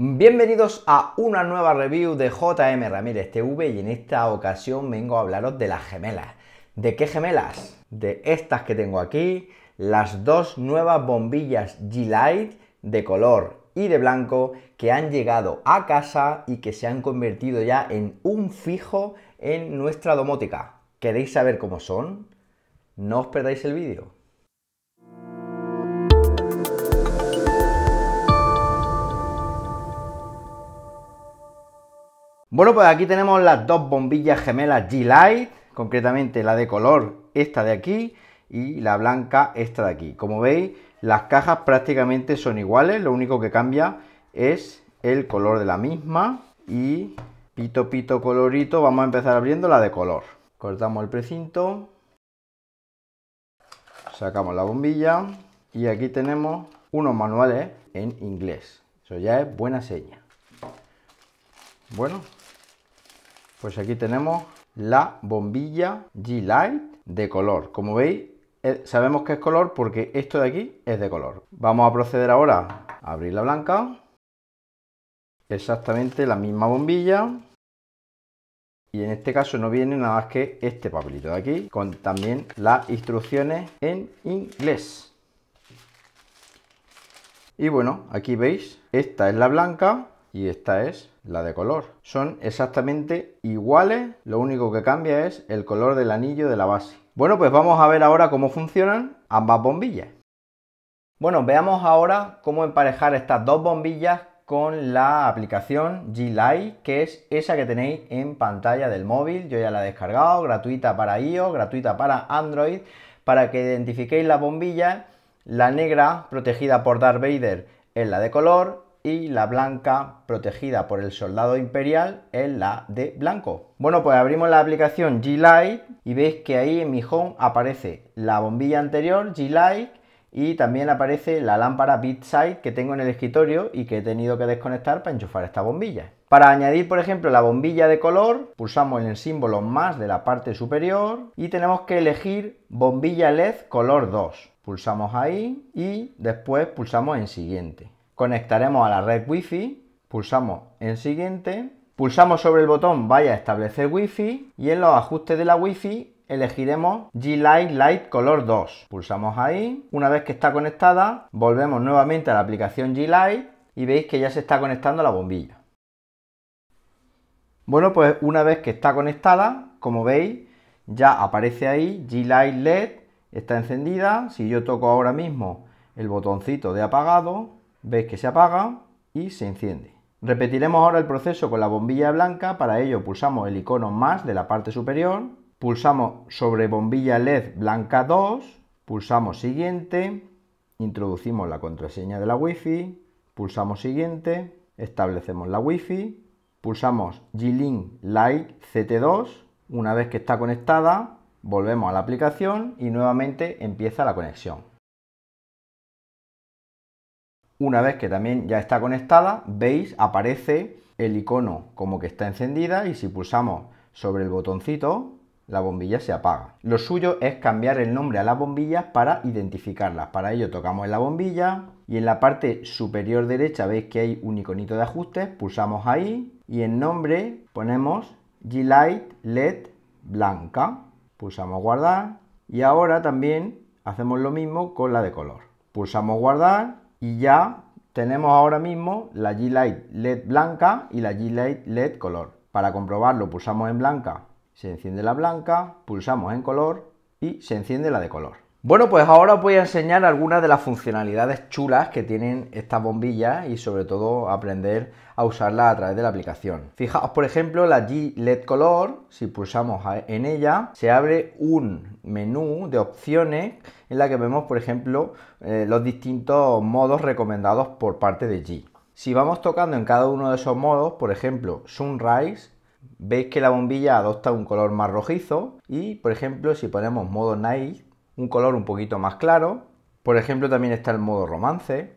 Bienvenidos a una nueva review de JM Ramírez TV y en esta ocasión vengo a hablaros de las gemelas. ¿De qué gemelas? De estas que tengo aquí, las dos nuevas bombillas G-Light de color y de blanco que han llegado a casa y que se han convertido ya en un fijo en nuestra domótica. ¿Queréis saber cómo son? No os perdáis el vídeo. Bueno, pues aquí tenemos las dos bombillas gemelas G-Light, concretamente la de color, esta de aquí, y la blanca, esta de aquí. Como veis, las cajas prácticamente son iguales, lo único que cambia es el color de la misma y pito pito colorito, vamos a empezar abriendo la de color. Cortamos el precinto, sacamos la bombilla y aquí tenemos unos manuales en inglés. Eso ya es buena seña. Bueno, pues aquí tenemos la bombilla G-Light de color. Como veis, eh, sabemos que es color porque esto de aquí es de color. Vamos a proceder ahora a abrir la blanca. Exactamente la misma bombilla. Y en este caso no viene nada más que este papelito de aquí con también las instrucciones en inglés. Y bueno, aquí veis, esta es la blanca y esta es la de color. Son exactamente iguales, lo único que cambia es el color del anillo de la base. Bueno, pues vamos a ver ahora cómo funcionan ambas bombillas. Bueno, veamos ahora cómo emparejar estas dos bombillas con la aplicación G-Light, que es esa que tenéis en pantalla del móvil. Yo ya la he descargado, gratuita para iOS, gratuita para Android, para que identifiquéis la bombilla, la negra protegida por Darth Vader es la de color y la blanca protegida por el soldado imperial es la de blanco. Bueno, pues abrimos la aplicación G-Light y veis que ahí en mi home aparece la bombilla anterior G-Light y también aparece la lámpara bitside que tengo en el escritorio y que he tenido que desconectar para enchufar esta bombilla. Para añadir, por ejemplo, la bombilla de color, pulsamos en el símbolo más de la parte superior y tenemos que elegir bombilla LED color 2. Pulsamos ahí y después pulsamos en siguiente. Conectaremos a la red wifi, pulsamos en siguiente, pulsamos sobre el botón vaya a establecer wifi y en los ajustes de la wifi elegiremos G-Light Light Color 2. Pulsamos ahí. Una vez que está conectada, volvemos nuevamente a la aplicación G-Light y veis que ya se está conectando la bombilla. Bueno, pues una vez que está conectada, como veis, ya aparece ahí G-Light LED, está encendida. Si yo toco ahora mismo el botoncito de apagado, Veis que se apaga y se enciende. Repetiremos ahora el proceso con la bombilla blanca, para ello pulsamos el icono más de la parte superior, pulsamos sobre bombilla LED blanca 2, pulsamos siguiente, introducimos la contraseña de la Wi-Fi, pulsamos siguiente, establecemos la Wi-Fi, pulsamos G-Link light CT2, una vez que está conectada, volvemos a la aplicación y nuevamente empieza la conexión. Una vez que también ya está conectada, veis, aparece el icono como que está encendida y si pulsamos sobre el botoncito, la bombilla se apaga. Lo suyo es cambiar el nombre a las bombillas para identificarlas. Para ello tocamos en la bombilla y en la parte superior derecha veis que hay un iconito de ajustes, pulsamos ahí y en nombre ponemos G-Light LED blanca. Pulsamos guardar y ahora también hacemos lo mismo con la de color. Pulsamos guardar y ya tenemos ahora mismo la G-Light LED blanca y la G-Light LED color. Para comprobarlo pulsamos en blanca, se enciende la blanca, pulsamos en color y se enciende la de color. Bueno, pues ahora os voy a enseñar algunas de las funcionalidades chulas que tienen estas bombillas y sobre todo aprender a usarlas a través de la aplicación. Fijaos, por ejemplo, la G LED Color, si pulsamos en ella, se abre un menú de opciones en la que vemos, por ejemplo, eh, los distintos modos recomendados por parte de G. Si vamos tocando en cada uno de esos modos, por ejemplo, Sunrise, veis que la bombilla adopta un color más rojizo y, por ejemplo, si ponemos modo Night, un color un poquito más claro. Por ejemplo, también está el modo romance,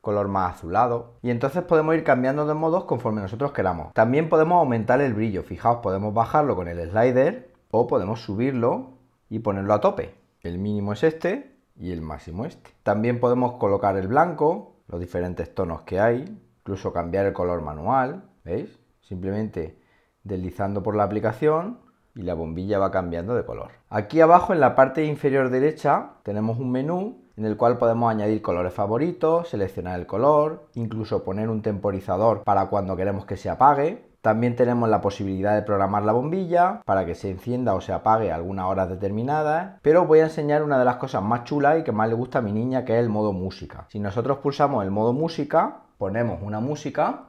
color más azulado. Y entonces podemos ir cambiando de modos conforme nosotros queramos. También podemos aumentar el brillo. Fijaos, podemos bajarlo con el slider o podemos subirlo y ponerlo a tope. El mínimo es este y el máximo este. También podemos colocar el blanco, los diferentes tonos que hay, incluso cambiar el color manual, ¿veis? Simplemente deslizando por la aplicación y la bombilla va cambiando de color. Aquí abajo en la parte inferior derecha tenemos un menú en el cual podemos añadir colores favoritos, seleccionar el color, incluso poner un temporizador para cuando queremos que se apague. También tenemos la posibilidad de programar la bombilla para que se encienda o se apague a algunas horas determinadas, pero voy a enseñar una de las cosas más chulas y que más le gusta a mi niña que es el modo música. Si nosotros pulsamos el modo música, ponemos una música,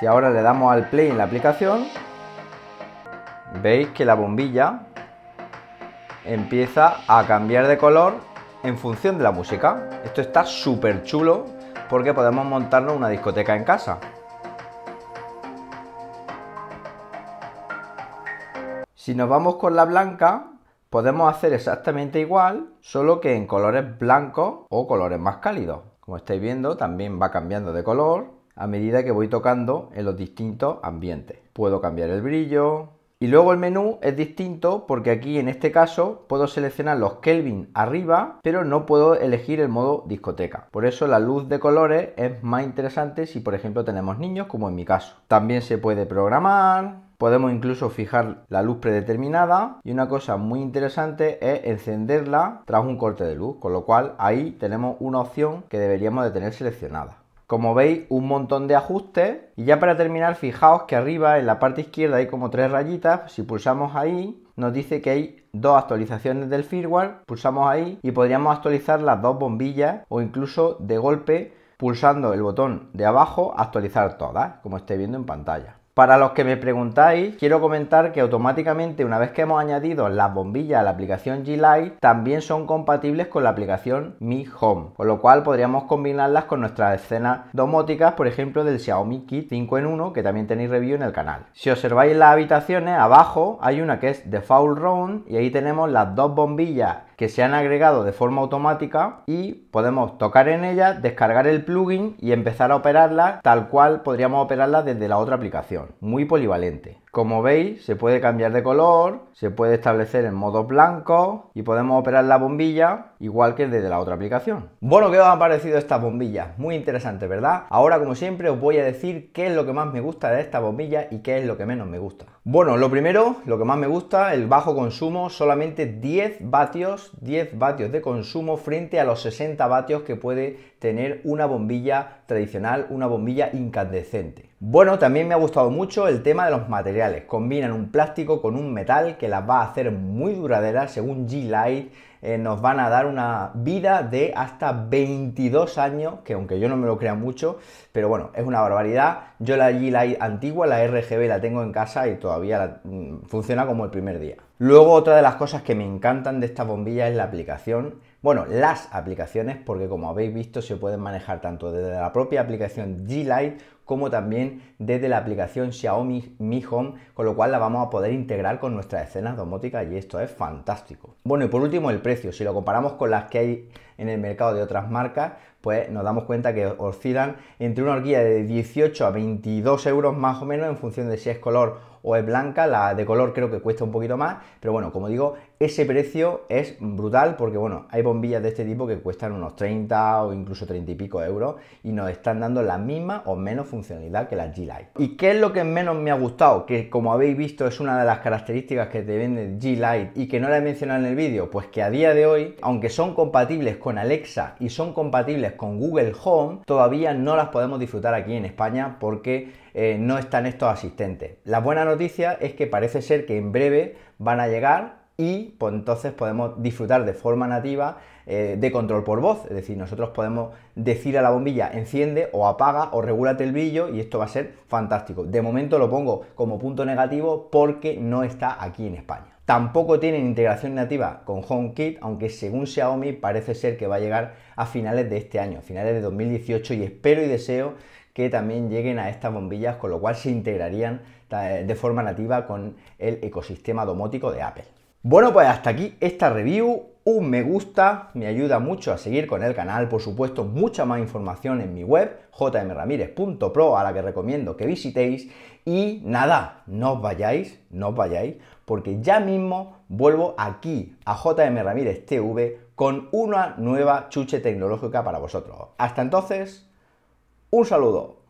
si ahora le damos al play en la aplicación, veis que la bombilla empieza a cambiar de color en función de la música. Esto está súper chulo porque podemos montarnos una discoteca en casa. Si nos vamos con la blanca, podemos hacer exactamente igual, solo que en colores blancos o colores más cálidos. Como estáis viendo, también va cambiando de color a medida que voy tocando en los distintos ambientes. Puedo cambiar el brillo, y luego el menú es distinto porque aquí en este caso puedo seleccionar los Kelvin arriba, pero no puedo elegir el modo discoteca. Por eso la luz de colores es más interesante si por ejemplo tenemos niños como en mi caso. También se puede programar, Podemos incluso fijar la luz predeterminada y una cosa muy interesante es encenderla tras un corte de luz, con lo cual ahí tenemos una opción que deberíamos de tener seleccionada. Como veis, un montón de ajustes. Y ya para terminar, fijaos que arriba en la parte izquierda hay como tres rayitas. Si pulsamos ahí, nos dice que hay dos actualizaciones del firmware. Pulsamos ahí y podríamos actualizar las dos bombillas o incluso de golpe pulsando el botón de abajo actualizar todas, como estáis viendo en pantalla. Para los que me preguntáis, quiero comentar que automáticamente una vez que hemos añadido las bombillas a la aplicación G Light, también son compatibles con la aplicación Mi Home, con lo cual podríamos combinarlas con nuestras escenas domóticas, por ejemplo del Xiaomi Kit 5 en 1, que también tenéis review en el canal. Si observáis las habitaciones, abajo hay una que es Foul Round y ahí tenemos las dos bombillas que se han agregado de forma automática y podemos tocar en ella descargar el plugin y empezar a operarla tal cual podríamos operarla desde la otra aplicación. Muy polivalente. Como veis, se puede cambiar de color, se puede establecer en modo blanco y podemos operar la bombilla igual que desde la otra aplicación. Bueno, ¿qué os han parecido estas bombillas? Muy interesante, ¿verdad? Ahora, como siempre, os voy a decir qué es lo que más me gusta de esta bombilla y qué es lo que menos me gusta. Bueno, lo primero, lo que más me gusta, el bajo consumo, solamente 10 vatios, 10 vatios de consumo frente a los 60 vatios que puede tener una bombilla tradicional, una bombilla incandescente. Bueno, también me ha gustado mucho el tema de los materiales. Combinan un plástico con un metal que las va a hacer muy duraderas. Según G-Light, eh, nos van a dar una vida de hasta 22 años, que aunque yo no me lo crea mucho, pero bueno, es una barbaridad. Yo la G-Light antigua, la RGB, la tengo en casa y todavía mm, funciona como el primer día. Luego otra de las cosas que me encantan de esta bombilla es la aplicación, bueno, las aplicaciones, porque como habéis visto se pueden manejar tanto desde la propia aplicación G-Lite como también desde la aplicación Xiaomi Mi Home, con lo cual la vamos a poder integrar con nuestras escenas domóticas y esto es fantástico. Bueno, y por último el precio, si lo comparamos con las que hay en el mercado de otras marcas, pues nos damos cuenta que oscilan entre una horquilla de 18 a 22 euros más o menos en función de si es color o o es blanca, la de color creo que cuesta un poquito más, pero bueno, como digo, ese precio es brutal porque bueno, hay bombillas de este tipo que cuestan unos 30 o incluso 30 y pico euros y nos están dando la misma o menos funcionalidad que las g Light ¿Y qué es lo que menos me ha gustado? Que como habéis visto es una de las características que te vende g Light y que no la he mencionado en el vídeo, pues que a día de hoy, aunque son compatibles con Alexa y son compatibles con Google Home, todavía no las podemos disfrutar aquí en España porque eh, no están estos asistentes. La buena noticia es que parece ser que en breve van a llegar y pues, entonces podemos disfrutar de forma nativa eh, de control por voz. Es decir, nosotros podemos decir a la bombilla enciende o apaga o regúlate el brillo y esto va a ser fantástico. De momento lo pongo como punto negativo porque no está aquí en España. Tampoco tienen integración nativa con HomeKit, aunque según Xiaomi parece ser que va a llegar a finales de este año, finales de 2018 y espero y deseo que también lleguen a estas bombillas, con lo cual se integrarían eh, de forma nativa con el ecosistema domótico de Apple. Bueno, pues hasta aquí esta review. Un me gusta, me ayuda mucho a seguir con el canal, por supuesto, mucha más información en mi web, jmramirez.pro, a la que recomiendo que visitéis. Y nada, no os vayáis, no os vayáis, porque ya mismo vuelvo aquí a JM Ramírez TV con una nueva chuche tecnológica para vosotros. Hasta entonces, un saludo.